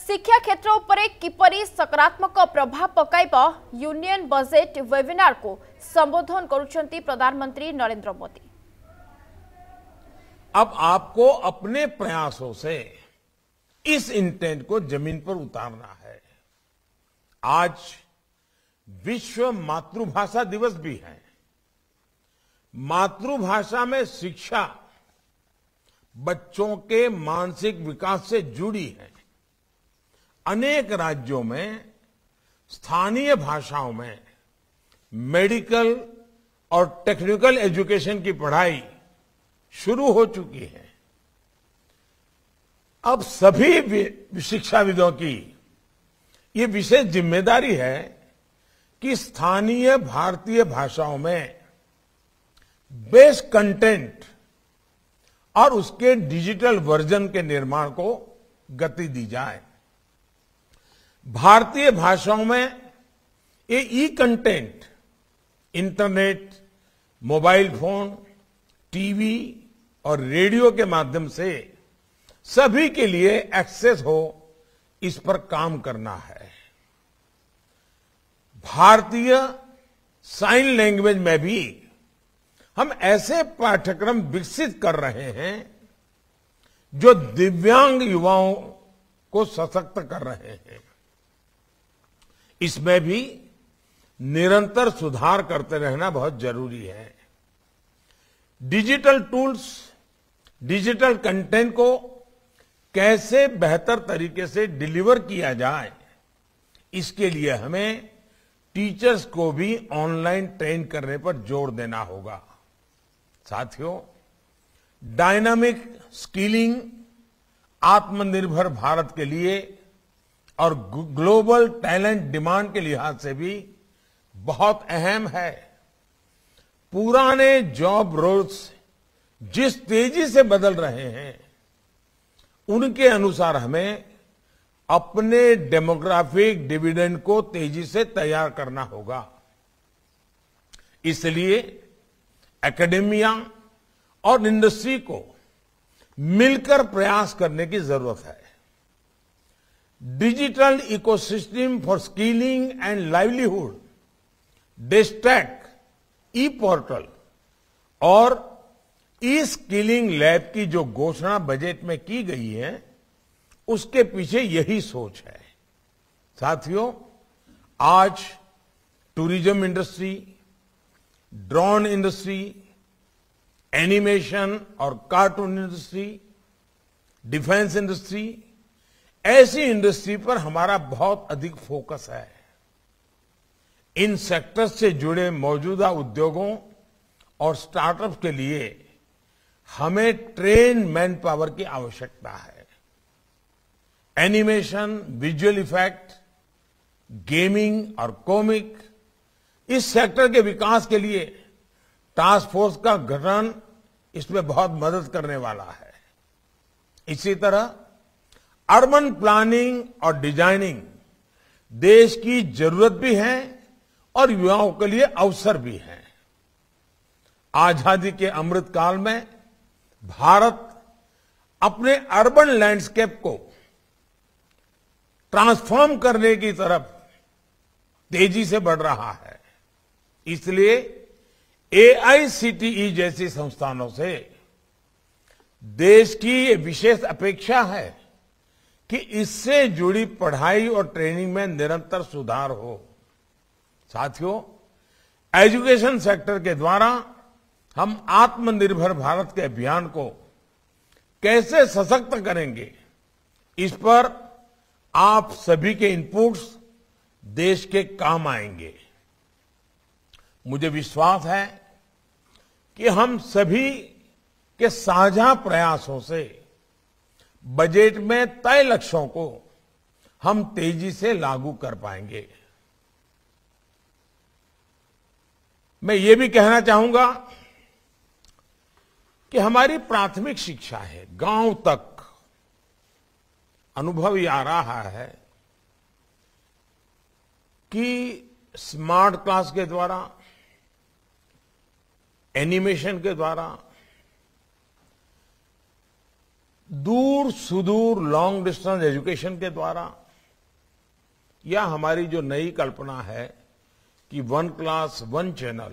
शिक्षा क्षेत्र किपर सकारात्मक प्रभाव पक यूनियन बजेट वेबिनार को संबोधन କରୁଛନ୍ତି प्रधानमंत्री नरेंद्र मोदी अब आपको अपने प्रयासों से इस इंटेंट को जमीन पर उतारना है आज विश्व मातृभाषा दिवस भी है मातृभाषा में शिक्षा बच्चों के मानसिक विकास से जुड़ी है अनेक राज्यों में स्थानीय भाषाओं में मेडिकल और टेक्निकल एजुकेशन की पढ़ाई शुरू हो चुकी है अब सभी शिक्षाविदों की ये विशेष जिम्मेदारी है कि स्थानीय भारतीय भाषाओं में बेस कंटेंट और उसके डिजिटल वर्जन के निर्माण को गति दी जाए भारतीय भाषाओं में ये e content internet mobile phone TV और रेडियो के माध्यम से सभी के लिए एक्सेस हो इस पर काम करना है भारतीय साइन लैंग्वेज में भी हम ऐसे पाठ्यक्रम विकसित कर रहे हैं जो दिव्यांग युवाओं को सशक्त कर रहे हैं इसमें भी निरंतर सुधार करते रहना बहुत जरूरी है डिजिटल टूल्स डिजिटल कंटेंट को कैसे बेहतर तरीके से डिलीवर किया जाए इसके लिए हमें टीचर्स को भी ऑनलाइन ट्रेन करने पर जोर देना होगा साथियों डायनामिक स्किलिंग आत्मनिर्भर भारत के लिए और ग्लोबल टैलेंट डिमांड के लिहाज से भी बहुत अहम है पुराने जॉब रोल्स जिस तेजी से बदल रहे हैं उनके अनुसार हमें अपने डेमोग्राफिक डिविडेंड को तेजी से तैयार करना होगा इसलिए एकेडमिया और इंडस्ट्री को मिलकर प्रयास करने की जरूरत है digital ecosystem for skilling and livelihood डिस्टैक ई पोर्टल और ई स्किलिंग लैब की जो घोषणा बजट में की गई है उसके पीछे यही सोच है साथियों आज tourism industry drone industry animation और कार्टून इंडस्ट्री डिफेंस इंडस्ट्री ऐसी इंडस्ट्री पर हमारा बहुत अधिक फोकस है इन सेक्टर्स से जुड़े मौजूदा उद्योगों और स्टार्टअप के लिए हमें ट्रेन मैन पावर की आवश्यकता है एनिमेशन विजुअल इफेक्ट गेमिंग और कॉमिक इस सेक्टर के विकास के लिए टास्क फोर्स का गठन इसमें बहुत मदद करने वाला है इसी तरह अर्बन प्लानिंग और डिजाइनिंग देश की जरूरत भी है और युवाओं के लिए अवसर भी है आजादी के अमृत काल में भारत अपने अर्बन लैंडस्केप को ट्रांसफॉर्म करने की तरफ तेजी से बढ़ रहा है इसलिए एआईसीटीई e जैसी संस्थानों से देश की ये विशेष अपेक्षा है कि इससे जुड़ी पढ़ाई और ट्रेनिंग में निरंतर सुधार हो साथियों एजुकेशन सेक्टर के द्वारा हम आत्मनिर्भर भारत के अभियान को कैसे सशक्त करेंगे इस पर आप सभी के इनपुट्स देश के काम आएंगे मुझे विश्वास है कि हम सभी के साझा प्रयासों से बजट में तय लक्ष्यों को हम तेजी से लागू कर पाएंगे मैं ये भी कहना चाहूंगा कि हमारी प्राथमिक शिक्षा है गांव तक अनुभव ये आ रहा है कि स्मार्ट क्लास के द्वारा एनिमेशन के द्वारा दूर सुदूर लॉन्ग डिस्टेंस एजुकेशन के द्वारा या हमारी जो नई कल्पना है कि वन क्लास वन चैनल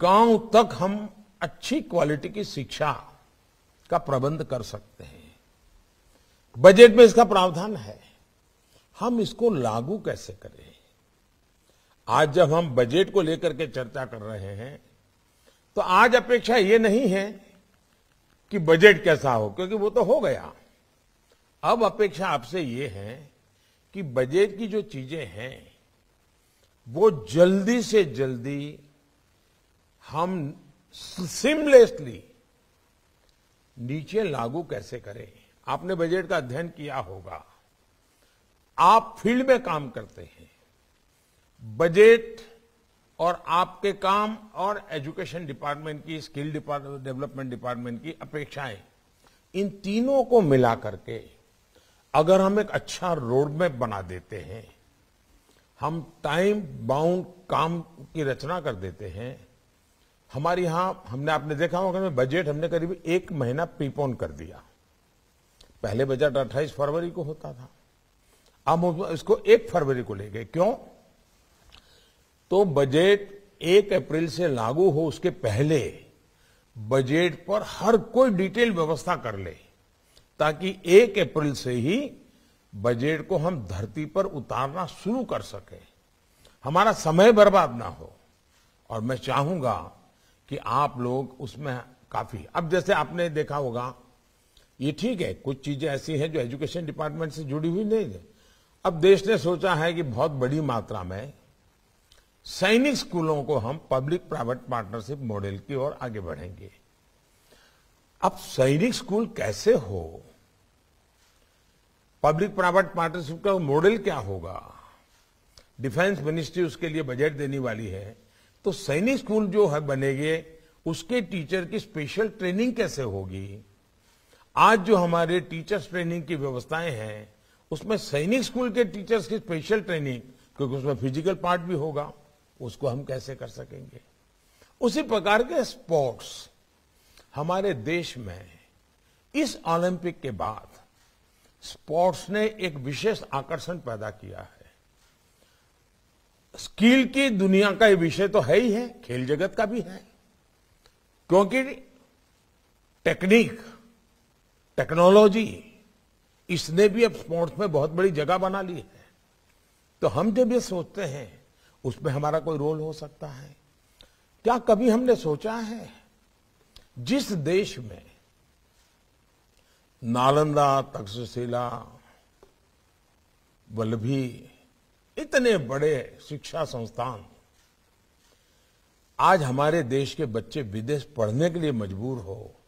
गांव तक हम अच्छी क्वालिटी की शिक्षा का प्रबंध कर सकते हैं बजट में इसका प्रावधान है हम इसको लागू कैसे करें आज जब हम बजट को लेकर के चर्चा कर रहे हैं तो आज अपेक्षा ये नहीं है कि बजट कैसा हो क्योंकि वो तो हो गया अब अपेक्षा आपसे ये है कि बजट की जो चीजें हैं वो जल्दी से जल्दी हम सिमलेसली नीचे लागू कैसे करें आपने बजट का अध्ययन किया होगा आप फील्ड में काम करते हैं बजट और आपके काम और एजुकेशन डिपार्टमेंट की स्किल डिपार्टमेंट डेवलपमेंट डिपार्टमेंट की अपेक्षाएं इन तीनों को मिला करके अगर हम एक अच्छा रोड मैप बना देते हैं हम टाइम बाउंड काम की रचना कर देते हैं हमारे यहां हमने आपने देखा होगा बजट हमने करीब एक महीना प्रीपोन कर दिया पहले बजट 28 फरवरी को होता था अब इसको एक फरवरी को ले गए क्यों तो बजट एक अप्रैल से लागू हो उसके पहले बजट पर हर कोई डिटेल व्यवस्था कर ले ताकि एक अप्रैल से ही बजट को हम धरती पर उतारना शुरू कर सके हमारा समय बर्बाद ना हो और मैं चाहूंगा कि आप लोग उसमें काफी अब जैसे आपने देखा होगा ये ठीक है कुछ चीजें ऐसी हैं जो एजुकेशन डिपार्टमेंट से जुड़ी हुई नहीं है अब देश ने सोचा है कि बहुत बड़ी मात्रा में सैनिक स्कूलों को हम पब्लिक प्राइवेट पार्टनरशिप मॉडल की ओर आगे बढ़ेंगे अब सैनिक स्कूल कैसे हो पब्लिक प्राइवेट पार्टनरशिप का मॉडल क्या होगा डिफेंस मिनिस्ट्री उसके लिए बजट देने वाली है तो सैनिक स्कूल जो है बनेंगे उसके टीचर की स्पेशल ट्रेनिंग कैसे होगी आज जो हमारे टीचर्स ट्रेनिंग की व्यवस्थाएं हैं उसमें सैनिक स्कूल के टीचर्स की स्पेशल ट्रेनिंग क्योंकि उसमें फिजिकल पार्ट भी होगा उसको हम कैसे कर सकेंगे उसी प्रकार के स्पोर्ट्स हमारे देश में इस ओलंपिक के बाद स्पोर्ट्स ने एक विशेष आकर्षण पैदा किया है स्किल की दुनिया का विषय तो है ही है खेल जगत का भी है क्योंकि टेक्निक टेक्नोलॉजी इसने भी अब स्पोर्ट्स में बहुत बड़ी जगह बना ली है तो हम जब ये सोचते हैं उसमें हमारा कोई रोल हो सकता है क्या कभी हमने सोचा है जिस देश में नालंदा तक्षशिला वल्लभी इतने बड़े शिक्षा संस्थान आज हमारे देश के बच्चे विदेश पढ़ने के लिए मजबूर हो